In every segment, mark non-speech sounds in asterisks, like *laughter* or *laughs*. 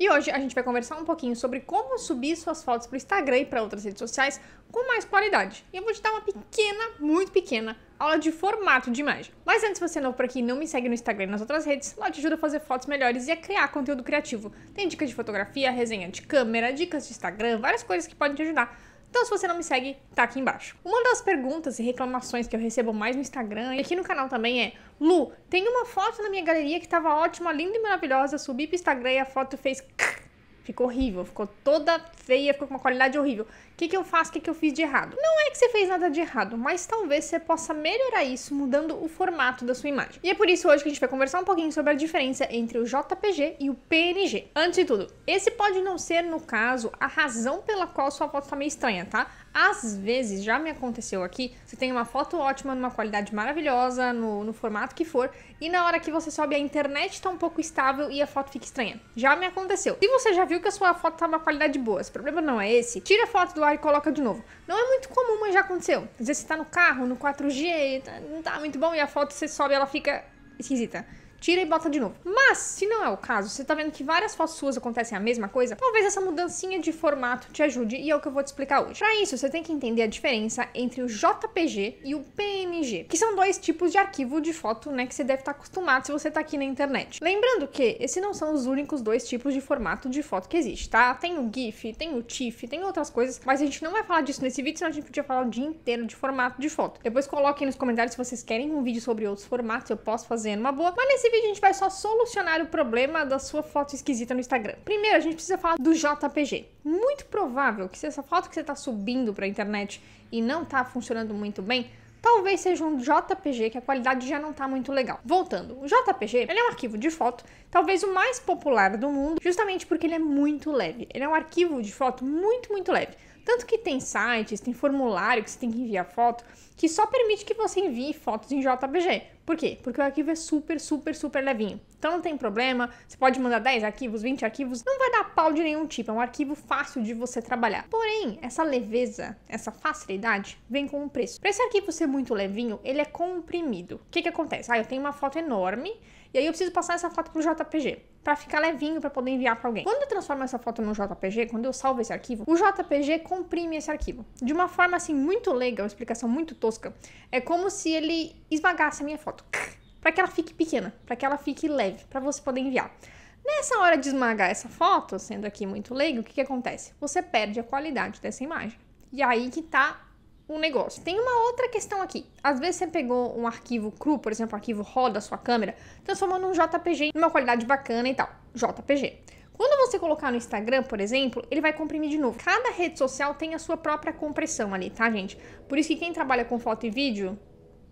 E hoje a gente vai conversar um pouquinho sobre como subir suas fotos para o Instagram e para outras redes sociais com mais qualidade. E eu vou te dar uma pequena, muito pequena, aula de formato de imagem. Mas antes, se você é novo por aqui e não me segue no Instagram e nas outras redes, lá te ajuda a fazer fotos melhores e a criar conteúdo criativo. Tem dicas de fotografia, resenha de câmera, dicas de Instagram, várias coisas que podem te ajudar então, se você não me segue, tá aqui embaixo. Uma das perguntas e reclamações que eu recebo mais no Instagram e aqui no canal também é: Lu, tem uma foto na minha galeria que tava ótima, linda e maravilhosa, subi pro Instagram e a foto fez Ficou horrível, ficou toda feia, ficou com uma qualidade horrível. O que, que eu faço? O que, que eu fiz de errado? Não é que você fez nada de errado, mas talvez você possa melhorar isso mudando o formato da sua imagem. E é por isso hoje que a gente vai conversar um pouquinho sobre a diferença entre o JPG e o PNG. Antes de tudo, esse pode não ser, no caso, a razão pela qual sua foto está meio estranha, tá? Às vezes, já me aconteceu aqui, você tem uma foto ótima, numa qualidade maravilhosa, no, no formato que for, e na hora que você sobe a internet está um pouco estável e a foto fica estranha. Já me aconteceu. Se você já viu viu que a sua foto tava tá uma qualidade boa. Esse problema não é esse. Tira a foto do ar e coloca de novo. Não é muito comum, mas já aconteceu. Às vezes você tá no carro, no 4G, tá, não tá muito bom e a foto você sobe ela fica esquisita tira e bota de novo. Mas, se não é o caso, você tá vendo que várias fotos suas acontecem a mesma coisa, talvez essa mudancinha de formato te ajude e é o que eu vou te explicar hoje. Para isso, você tem que entender a diferença entre o JPG e o PNG, que são dois tipos de arquivo de foto, né, que você deve estar tá acostumado se você tá aqui na internet. Lembrando que esses não são os únicos dois tipos de formato de foto que existe, tá? Tem o GIF, tem o TIFF, tem outras coisas, mas a gente não vai falar disso nesse vídeo, senão a gente podia falar o dia inteiro de formato de foto. Depois coloquem nos comentários se vocês querem um vídeo sobre outros formatos, eu posso fazer numa boa, mas nesse Nesse vídeo a gente vai só solucionar o problema da sua foto esquisita no Instagram. Primeiro, a gente precisa falar do JPG. Muito provável que se essa foto que você está subindo para a internet e não está funcionando muito bem, talvez seja um JPG que a qualidade já não está muito legal. Voltando, o JPG é um arquivo de foto talvez o mais popular do mundo, justamente porque ele é muito leve. Ele é um arquivo de foto muito, muito leve. Tanto que tem sites, tem formulário que você tem que enviar foto, que só permite que você envie fotos em JPG. Por quê? Porque o arquivo é super, super, super levinho. Então não tem problema, você pode mandar 10 arquivos, 20 arquivos, não vai dar pau de nenhum tipo, é um arquivo fácil de você trabalhar. Porém, essa leveza, essa facilidade, vem com um preço. Para esse arquivo ser muito levinho, ele é comprimido. O que, que acontece? Ah, eu tenho uma foto enorme, e aí eu preciso passar essa foto para o JPG para ficar levinho para poder enviar para alguém. Quando eu transformo essa foto no JPG, quando eu salvo esse arquivo, o JPG comprime esse arquivo. De uma forma assim muito legal, uma explicação muito tosca, é como se ele esmagasse a minha foto, *laughs* para que ela fique pequena, para que ela fique leve, para você poder enviar. Nessa hora de esmagar essa foto, sendo aqui muito leigo, o que, que acontece? Você perde a qualidade dessa imagem. E aí que tá um negócio. Tem uma outra questão aqui. Às vezes você pegou um arquivo cru, por exemplo, um arquivo RAW da sua câmera, transformando um JPG, uma qualidade bacana e tal. JPG. Quando você colocar no Instagram, por exemplo, ele vai comprimir de novo. Cada rede social tem a sua própria compressão ali, tá, gente? Por isso que quem trabalha com foto e vídeo,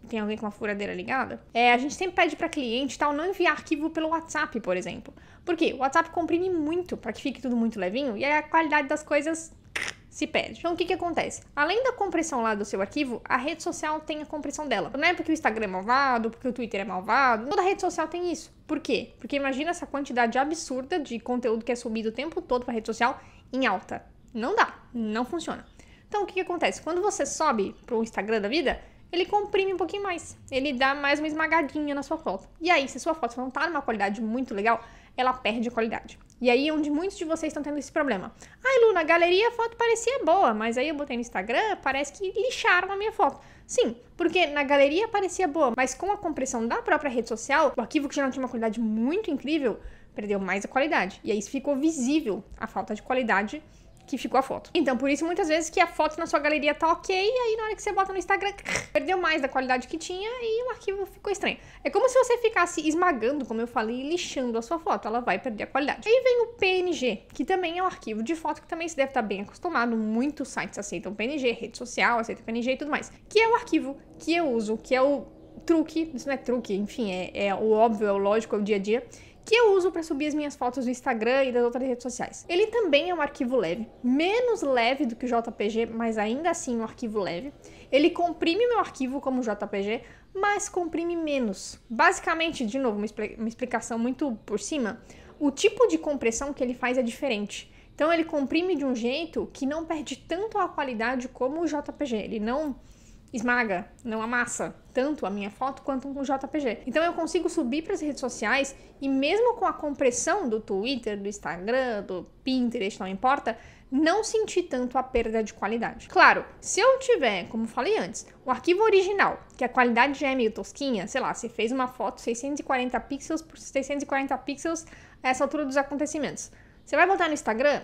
tem alguém com uma furadeira ligada? É, a gente sempre pede para cliente tal não enviar arquivo pelo WhatsApp, por exemplo. Por quê? O WhatsApp comprime muito para que fique tudo muito levinho e aí a qualidade das coisas se perde. Então o que, que acontece? Além da compressão lá do seu arquivo, a rede social tem a compressão dela. Não é porque o Instagram é malvado, porque o Twitter é malvado, toda rede social tem isso. Por quê? Porque imagina essa quantidade absurda de conteúdo que é subido o tempo todo para a rede social em alta. Não dá, não funciona. Então o que, que acontece? Quando você sobe para o Instagram da vida, ele comprime um pouquinho mais, ele dá mais uma esmagadinha na sua foto. E aí, se sua foto não está numa qualidade muito legal, ela perde qualidade. E aí onde muitos de vocês estão tendo esse problema. Ai, Luna, a galeria a foto parecia boa, mas aí eu botei no Instagram, parece que lixaram a minha foto. Sim, porque na galeria parecia boa, mas com a compressão da própria rede social, o arquivo que já não tinha uma qualidade muito incrível, perdeu mais a qualidade. E aí ficou visível a falta de qualidade que ficou a foto. Então, por isso muitas vezes que a foto na sua galeria tá ok, e aí na hora que você bota no Instagram, *laughs* perdeu mais da qualidade que tinha e o arquivo ficou estranho. É como se você ficasse esmagando, como eu falei, lixando a sua foto, ela vai perder a qualidade. Aí vem o PNG, que também é um arquivo de foto que também se deve estar tá bem acostumado, muitos sites aceitam PNG, rede social aceita PNG e tudo mais, que é o arquivo que eu uso, que é o truque, isso não é truque, enfim, é, é o óbvio, é o lógico, é o dia a dia, que eu uso para subir as minhas fotos do Instagram e das outras redes sociais. Ele também é um arquivo leve, menos leve do que o JPG, mas ainda assim um arquivo leve. Ele comprime meu arquivo como JPG, mas comprime menos. Basicamente, de novo, uma, uma explicação muito por cima, o tipo de compressão que ele faz é diferente. Então ele comprime de um jeito que não perde tanto a qualidade como o JPG. Ele não esmaga, não amassa tanto a minha foto quanto um JPG. Então eu consigo subir para as redes sociais e mesmo com a compressão do Twitter, do Instagram, do Pinterest, não importa, não sentir tanto a perda de qualidade. Claro, se eu tiver, como falei antes, o arquivo original, que a qualidade já é meio tosquinha, sei lá, se fez uma foto 640 pixels por 640 pixels a essa altura dos acontecimentos. Você vai botar no Instagram?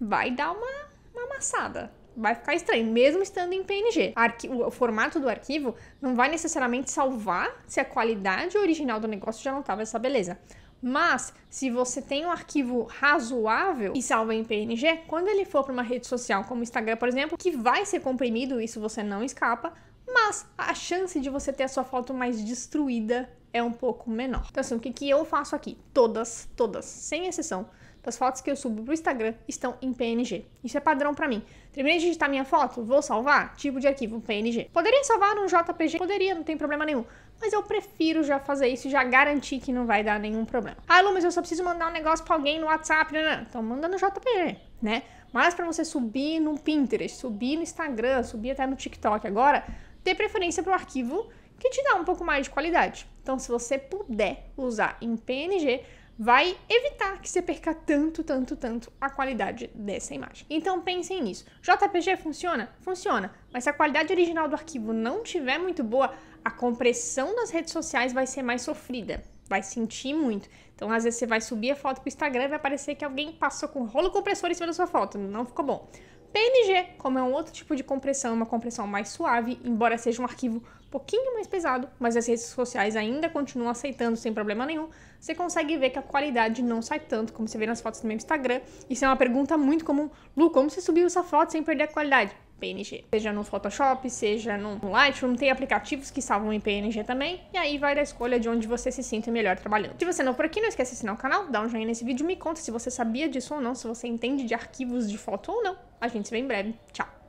Vai dar uma, uma amassada vai ficar estranho, mesmo estando em PNG. Arqui o formato do arquivo não vai necessariamente salvar se a qualidade original do negócio já não estava essa beleza. Mas, se você tem um arquivo razoável e salva em PNG, quando ele for para uma rede social como Instagram, por exemplo, que vai ser comprimido, isso você não escapa, mas a chance de você ter a sua foto mais destruída é um pouco menor. Então, assim, o que, que eu faço aqui? Todas, todas, sem exceção, das fotos que eu subo para o Instagram estão em PNG. Isso é padrão para mim. Terminei de digitar minha foto, vou salvar? Tipo de arquivo PNG. Poderia salvar num JPG? Poderia, não tem problema nenhum. Mas eu prefiro já fazer isso e já garantir que não vai dar nenhum problema. Ah, Lu, mas eu só preciso mandar um negócio para alguém no WhatsApp. Não, né, não. Né? Então manda no JPG, né? Mas para você subir no Pinterest, subir no Instagram, subir até no TikTok agora, dê preferência para o arquivo que te dá um pouco mais de qualidade. Então, se você puder usar em PNG, vai evitar que você perca tanto, tanto, tanto a qualidade dessa imagem. Então pensem nisso. JPG funciona? Funciona. Mas se a qualidade original do arquivo não tiver muito boa, a compressão das redes sociais vai ser mais sofrida. Vai sentir muito. Então, às vezes, você vai subir a foto para o Instagram e vai parecer que alguém passou com rolo compressor em cima da sua foto. Não ficou bom. PNG, como é um outro tipo de compressão, é uma compressão mais suave, embora seja um arquivo pouquinho mais pesado, mas as redes sociais ainda continuam aceitando sem problema nenhum, você consegue ver que a qualidade não sai tanto, como você vê nas fotos do meu Instagram. Isso é uma pergunta muito comum. Lu, como você subiu essa foto sem perder a qualidade? PNG. Seja no Photoshop, seja no Lightroom, tem aplicativos que salvam em PNG também, e aí vai da escolha de onde você se sente melhor trabalhando. Se você é não por aqui, não esquece de assinar o canal, dá um joinha nesse vídeo, me conta se você sabia disso ou não, se você entende de arquivos de foto ou não. A gente se vê em breve. Tchau!